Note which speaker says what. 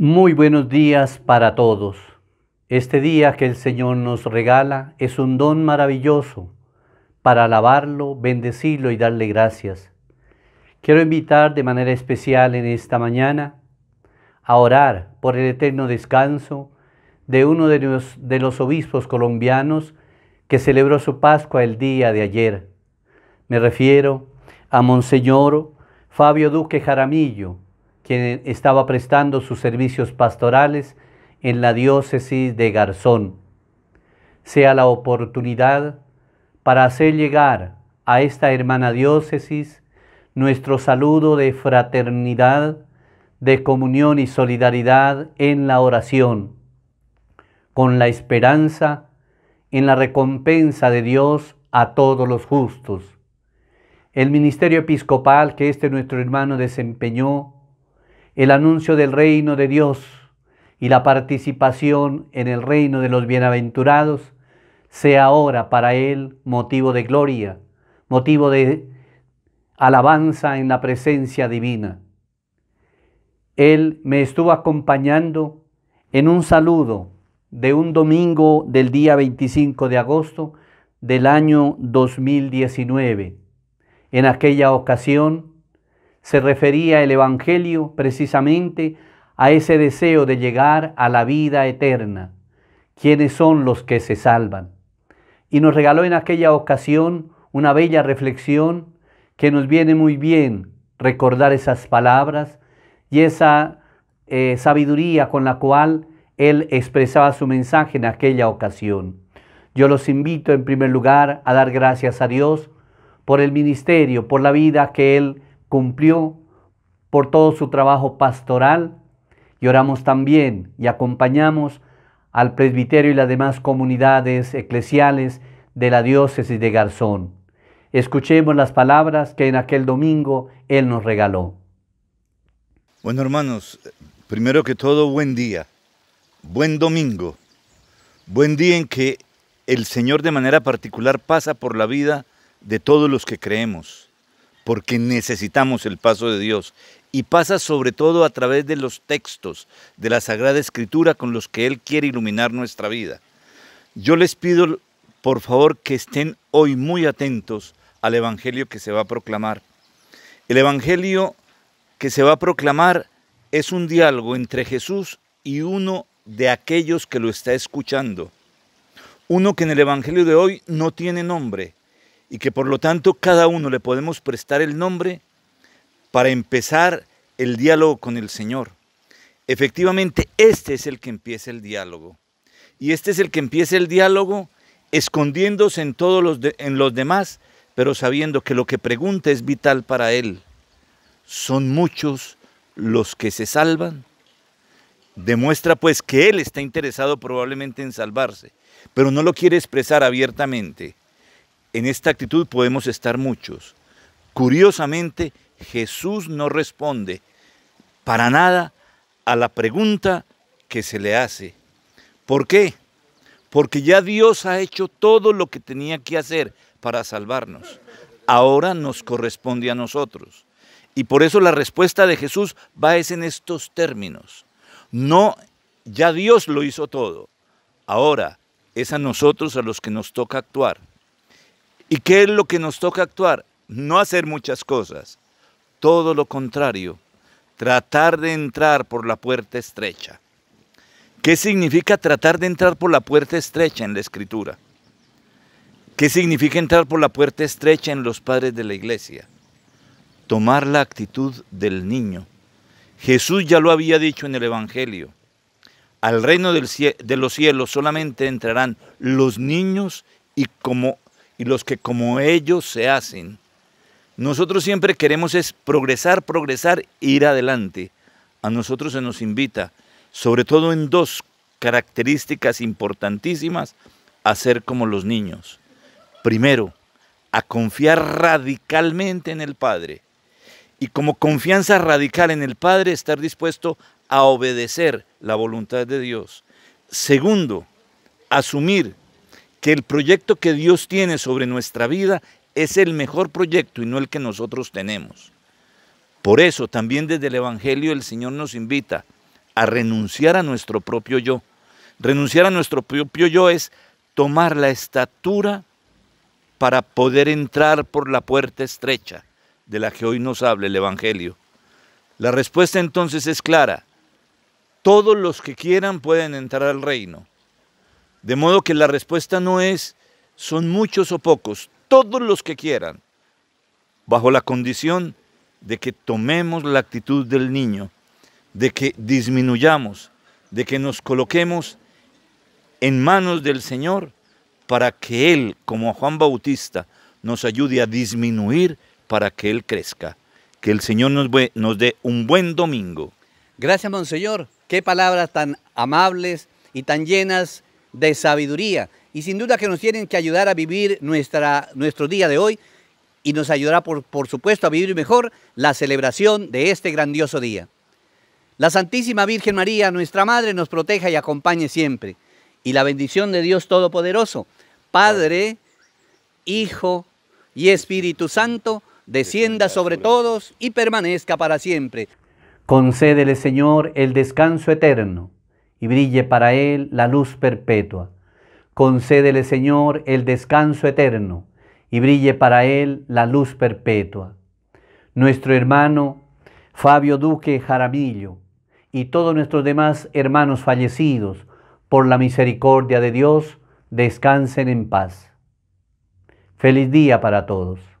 Speaker 1: Muy buenos días para todos. Este día que el Señor nos regala es un don maravilloso para alabarlo, bendecirlo y darle gracias. Quiero invitar de manera especial en esta mañana a orar por el eterno descanso de uno de los, obispos colombianos que celebró su Pascua el día de ayer. Me refiero a Monseñor Fabio Duque Jaramillo, quien estaba prestando sus servicios pastorales en la diócesis de Garzón. Sea la oportunidad para hacer llegar a esta hermana diócesis nuestro saludo de fraternidad, de comunión y solidaridad en la oración, con la esperanza en la recompensa de Dios a todos los justos. El ministerio episcopal que este nuestro hermano desempeñó el anuncio del reino de Dios y la participación en el reino de los bienaventurados sea ahora para Él motivo de gloria, motivo de alabanza en la presencia divina. Él me estuvo acompañando en un saludo de un domingo del día 25 de agosto del año 2019. En aquella ocasión se refería el Evangelio precisamente a ese deseo de llegar a la vida eterna. ¿Quiénes son los que se salvan? Y nos regaló en aquella ocasión una bella reflexión que nos viene muy bien recordar esas palabras y esa eh, sabiduría con la cual él expresaba su mensaje en aquella ocasión. Yo los invito en primer lugar a dar gracias a Dios por el ministerio, por la vida que Él cumplió por todo su trabajo pastoral y oramos también y acompañamos al presbiterio y las demás comunidades eclesiales de la diócesis de Garzón. Escuchemos las palabras que en aquel domingo Él nos regaló.
Speaker 2: Bueno hermanos, primero que todo buen día, buen domingo, buen día en que el Señor de manera particular pasa por la vida de todos los que creemos porque necesitamos el paso de Dios y pasa sobre todo a través de los textos de la Sagrada Escritura con los que Él quiere iluminar nuestra vida. Yo les pido, por favor, que estén hoy muy atentos al Evangelio que se va a proclamar. El Evangelio que se va a proclamar es un diálogo entre Jesús y uno de aquellos que lo está escuchando. Uno que en el Evangelio de hoy no tiene nombre, y que por lo tanto cada uno le podemos prestar el nombre para empezar el diálogo con el Señor. Efectivamente, este es el que empieza el diálogo. Y este es el que empieza el diálogo escondiéndose en todos los, en los demás, pero sabiendo que lo que pregunta es vital para él. Son muchos los que se salvan. Demuestra pues que él está interesado probablemente en salvarse, pero no lo quiere expresar abiertamente. En esta actitud podemos estar muchos. Curiosamente, Jesús no responde para nada a la pregunta que se le hace. ¿Por qué? Porque ya Dios ha hecho todo lo que tenía que hacer para salvarnos. Ahora nos corresponde a nosotros. Y por eso la respuesta de Jesús va es en estos términos. No, ya Dios lo hizo todo. Ahora es a nosotros a los que nos toca actuar. ¿Y qué es lo que nos toca actuar? No hacer muchas cosas, todo lo contrario, tratar de entrar por la puerta estrecha. ¿Qué significa tratar de entrar por la puerta estrecha en la escritura? ¿Qué significa entrar por la puerta estrecha en los padres de la iglesia? Tomar la actitud del niño. Jesús ya lo había dicho en el Evangelio. Al reino de los cielos solamente entrarán los niños y como y los que como ellos se hacen. Nosotros siempre queremos es progresar, progresar, ir adelante. A nosotros se nos invita, sobre todo en dos características importantísimas, a ser como los niños. Primero, a confiar radicalmente en el Padre. Y como confianza radical en el Padre, estar dispuesto a obedecer la voluntad de Dios. Segundo, asumir que el proyecto que Dios tiene sobre nuestra vida es el mejor proyecto y no el que nosotros tenemos. Por eso también desde el Evangelio el Señor nos invita a renunciar a nuestro propio yo. Renunciar a nuestro propio yo es tomar la estatura para poder entrar por la puerta estrecha de la que hoy nos habla el Evangelio. La respuesta entonces es clara. Todos los que quieran pueden entrar al reino de modo que la respuesta no es son muchos o pocos, todos los que quieran, bajo la condición de que tomemos la actitud del niño, de que disminuyamos, de que nos coloquemos en manos del Señor para que Él, como Juan Bautista, nos ayude a disminuir para que Él crezca. Que el Señor nos, nos dé un buen domingo.
Speaker 1: Gracias, Monseñor. Qué palabras tan amables y tan llenas de sabiduría y sin duda que nos tienen que ayudar a vivir nuestra, nuestro día de hoy y nos ayudará, por, por supuesto, a vivir mejor la celebración de este grandioso día. La Santísima Virgen María, nuestra Madre, nos proteja y acompañe siempre. Y la bendición de Dios Todopoderoso, Padre, Hijo y Espíritu Santo, descienda sobre todos y permanezca para siempre. Concédele, Señor, el descanso eterno y brille para él la luz perpetua. Concédele, Señor, el descanso eterno y brille para él la luz perpetua. Nuestro hermano Fabio Duque Jaramillo y todos nuestros demás hermanos fallecidos, por la misericordia de Dios, descansen en paz. Feliz día para todos.